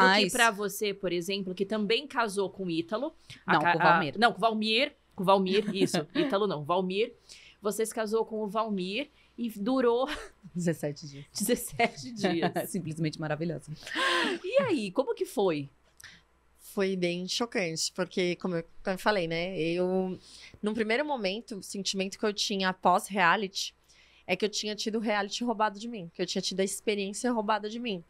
Demais. Do que pra você, por exemplo, que também casou com o Ítalo. Não, a, com o Valmir. A, não, com o Valmir. Com o Valmir, isso. Ítalo não, Valmir. Você se casou com o Valmir e durou 17 dias. 17 dias. Simplesmente maravilhoso. E aí, como que foi? Foi bem chocante, porque, como eu, como eu falei, né? Eu, num primeiro momento, o sentimento que eu tinha pós-reality é que eu tinha tido o reality roubado de mim, que eu tinha tido a experiência roubada de mim.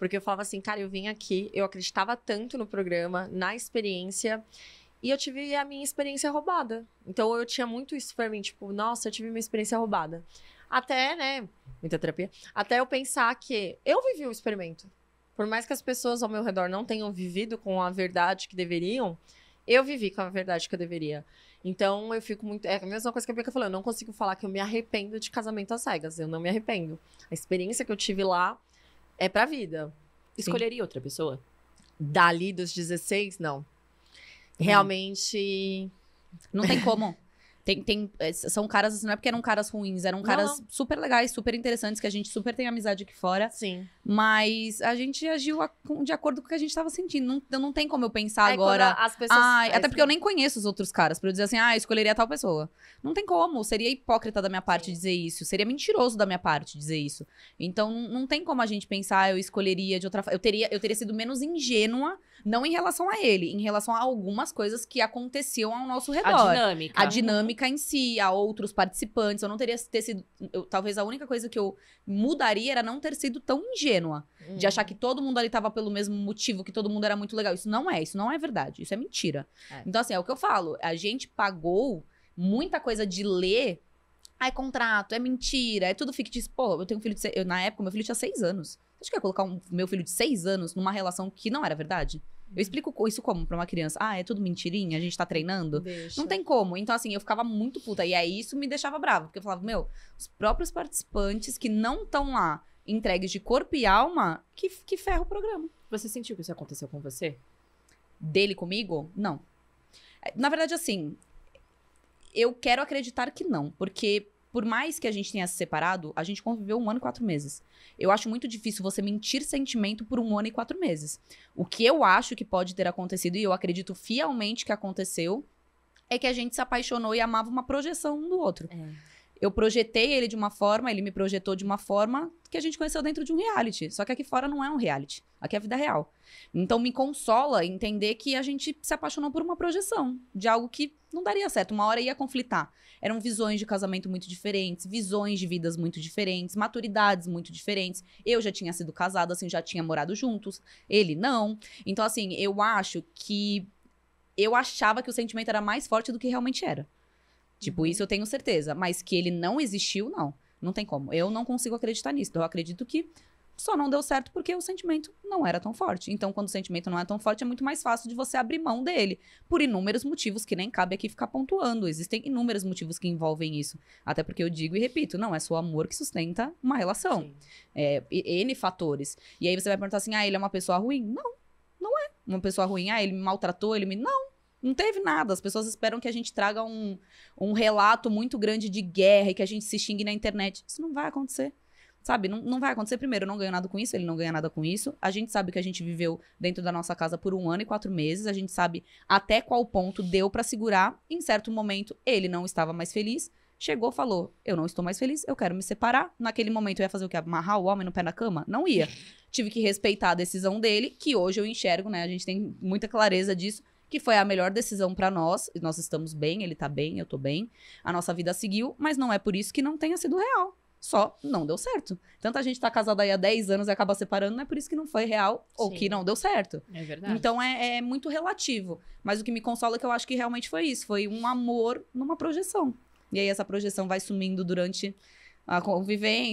Porque eu falava assim, cara, eu vim aqui, eu acreditava tanto no programa, na experiência, e eu tive a minha experiência roubada. Então eu tinha muito isso pra mim, tipo, nossa, eu tive minha experiência roubada. Até, né? Muita terapia. Até eu pensar que eu vivi o experimento. Por mais que as pessoas ao meu redor não tenham vivido com a verdade que deveriam, eu vivi com a verdade que eu deveria. Então eu fico muito. É a mesma coisa que a Bianca falou, eu não consigo falar que eu me arrependo de casamento às cegas. Eu não me arrependo. A experiência que eu tive lá é pra vida. Escolheria Sim. outra pessoa? Dali dos 16, não. Realmente. Não tem como. Tem, tem, é, são caras, assim, não é porque eram caras ruins, eram caras não. super legais, super interessantes, que a gente super tem amizade aqui fora. Sim. Mas a gente agiu a, de acordo com o que a gente estava sentindo. Não, não tem como eu pensar é, agora. As pessoas... É até porque eu nem conheço os outros caras, pra eu dizer assim, ah, eu escolheria tal pessoa. Não tem como. Seria hipócrita da minha parte Sim. dizer isso. Seria mentiroso da minha parte dizer isso. Então não tem como a gente pensar, ah, eu escolheria de outra forma. Eu teria, eu teria sido menos ingênua não em relação a ele, em relação a algumas coisas que aconteciam ao nosso redor. A dinâmica. A dinâmica em si, a outros participantes. Eu não teria ter sido. Eu, talvez a única coisa que eu mudaria era não ter sido tão ingênua. Hum. De achar que hum. todo mundo ali estava pelo mesmo motivo, que todo mundo era muito legal. Isso não é, isso não é verdade. Isso é mentira. É. Então, assim, é o que eu falo. A gente pagou muita coisa de ler ah, é contrato, é mentira, é tudo fictício. Pô, eu tenho um filho de seis, eu, Na época, meu filho tinha seis anos. Você acha que ia colocar um, meu filho de seis anos numa relação que não era verdade? Eu uhum. explico isso como pra uma criança? Ah, é tudo mentirinha, a gente tá treinando? Deixa. Não tem como. Então, assim, eu ficava muito puta. E aí isso me deixava brava, porque eu falava, meu, os próprios participantes que não estão lá entregues de corpo e alma, que, que ferra o programa. Você sentiu que isso aconteceu com você? Dele comigo? Não. É, na verdade, assim, eu quero acreditar que não, porque por mais que a gente tenha se separado, a gente conviveu um ano e quatro meses. Eu acho muito difícil você mentir sentimento por um ano e quatro meses. O que eu acho que pode ter acontecido, e eu acredito fielmente que aconteceu, é que a gente se apaixonou e amava uma projeção um do outro. É. Eu projetei ele de uma forma, ele me projetou de uma forma que a gente conheceu dentro de um reality. Só que aqui fora não é um reality. Aqui é a vida real. Então me consola entender que a gente se apaixonou por uma projeção de algo que não daria certo. Uma hora ia conflitar. Eram visões de casamento muito diferentes, visões de vidas muito diferentes, maturidades muito diferentes. Eu já tinha sido casada, assim, já tinha morado juntos. Ele não. Então, assim, eu acho que. Eu achava que o sentimento era mais forte do que realmente era. Tipo, uhum. isso eu tenho certeza. Mas que ele não existiu, não. Não tem como. Eu não consigo acreditar nisso. Eu acredito que só não deu certo porque o sentimento não era tão forte. Então, quando o sentimento não é tão forte, é muito mais fácil de você abrir mão dele, por inúmeros motivos que nem cabe aqui ficar pontuando. Existem inúmeros motivos que envolvem isso. Até porque eu digo e repito, não é só o amor que sustenta uma relação. É, N fatores. E aí você vai perguntar assim: ah, ele é uma pessoa ruim? Não, não é. Uma pessoa ruim, ah, ele me maltratou, ele me. Não, não teve nada. As pessoas esperam que a gente traga um, um relato muito grande de guerra e que a gente se xingue na internet. Isso não vai acontecer. Sabe? Não, não vai acontecer. Primeiro, eu não ganho nada com isso, ele não ganha nada com isso. A gente sabe que a gente viveu dentro da nossa casa por um ano e quatro meses. A gente sabe até qual ponto deu para segurar. Em certo momento, ele não estava mais feliz. Chegou, falou: Eu não estou mais feliz, eu quero me separar. Naquele momento, eu ia fazer o quê? Amarrar o homem no pé na cama? Não ia. Tive que respeitar a decisão dele, que hoje eu enxergo, né? A gente tem muita clareza disso que foi a melhor decisão para nós. Nós estamos bem, ele tá bem, eu tô bem. A nossa vida seguiu, mas não é por isso que não tenha sido real. Só não deu certo. Tanta gente tá casada aí há 10 anos e acaba separando, não é por isso que não foi real Sim. ou que não deu certo. É verdade. Então é, é muito relativo. Mas o que me consola é que eu acho que realmente foi isso. Foi um amor numa projeção. E aí essa projeção vai sumindo durante a convivência